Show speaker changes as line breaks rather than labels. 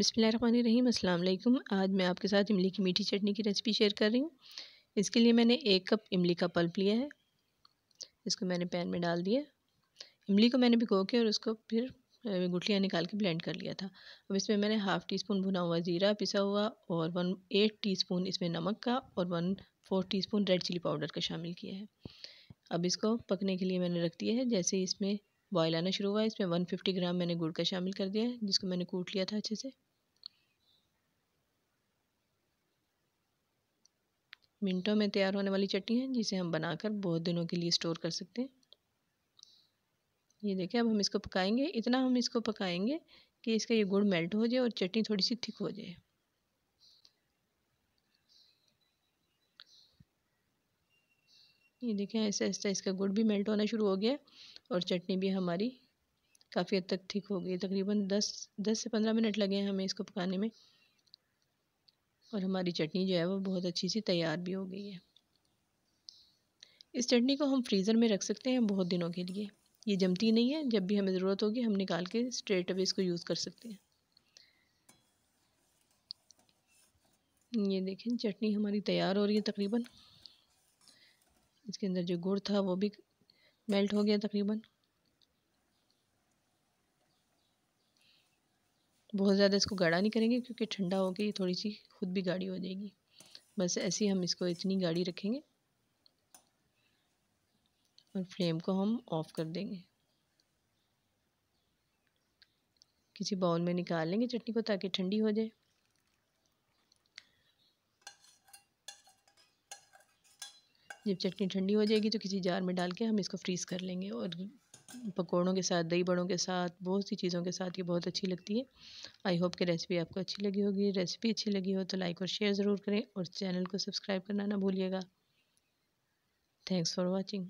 बिसमीम अल्लाम आज मैं आपके साथ इमली की मीठी चटनी की रेसिपी शेयर कर रही हूँ इसके लिए मैंने एक कप इमली का पल्प लिया है इसको मैंने पैन में डाल दिया इमली को मैंने भिगो के और उसको फिर गुठलियाँ निकाल के ब्लेंड कर लिया था अब इसमें मैंने हाफ़ टी स्पून भुना हुआ ज़ीरा पिसा हुआ और वन एट टी स्पून इसमें नमक का और one four teaspoon red chilli powder का शामिल किया है अब इसको पकने के लिए मैंने रख दिया है जैसे इसमें बॉयल आना शुरू हुआ इसमें 150 ग्राम मैंने गुड़ का शामिल कर दिया है जिसको मैंने कूट लिया था अच्छे से मिनटों में तैयार होने वाली चटनी है जिसे हम बनाकर बहुत दिनों के लिए स्टोर कर सकते हैं ये देखिए अब हम इसको पकाएंगे इतना हम इसको पकाएंगे कि इसका ये गुड़ मेल्ट हो जाए और चटनी थोड़ी सी थिक हो जाए ये देखें ऐसे ऐसे इसका गुड़ भी मेल्ट होना शुरू हो गया और चटनी भी हमारी काफ़ी हद तक ठीक हो गई तकरीबन दस दस से पंद्रह मिनट लगे हैं हमें इसको पकाने में और हमारी चटनी जो है वो बहुत अच्छी सी तैयार भी हो गई है इस चटनी को हम फ्रीज़र में रख सकते हैं बहुत दिनों के लिए ये जमती नहीं है जब भी हमें ज़रूरत होगी हम निकाल के स्ट्रेट अवे इसको यूज़ कर सकते हैं ये देखें चटनी हमारी तैयार हो रही है तकरीबन इसके अंदर जो गुड़ था वो भी मेल्ट हो गया तकरीबन बहुत ज़्यादा इसको गाढ़ा नहीं करेंगे क्योंकि ठंडा होकर ये थोड़ी सी खुद भी गाढ़ी हो जाएगी बस ऐसी हम इसको इतनी गाढ़ी रखेंगे और फ्लेम को हम ऑफ़ कर देंगे किसी बाउल में निकाल लेंगे चटनी को ताकि ठंडी हो जाए जब चटनी ठंडी हो जाएगी तो किसी जार में डाल के हम इसको फ्रीज़ कर लेंगे और पकौड़ों के साथ दही बड़ों के साथ बहुत सी चीज़ों के साथ ये बहुत अच्छी लगती है आई होप कि रेसिपी आपको अच्छी लगी होगी रेसिपी अच्छी लगी हो तो लाइक और शेयर ज़रूर करें और चैनल को सब्सक्राइब करना ना भूलिएगा थैंक्स फॉर वॉचिंग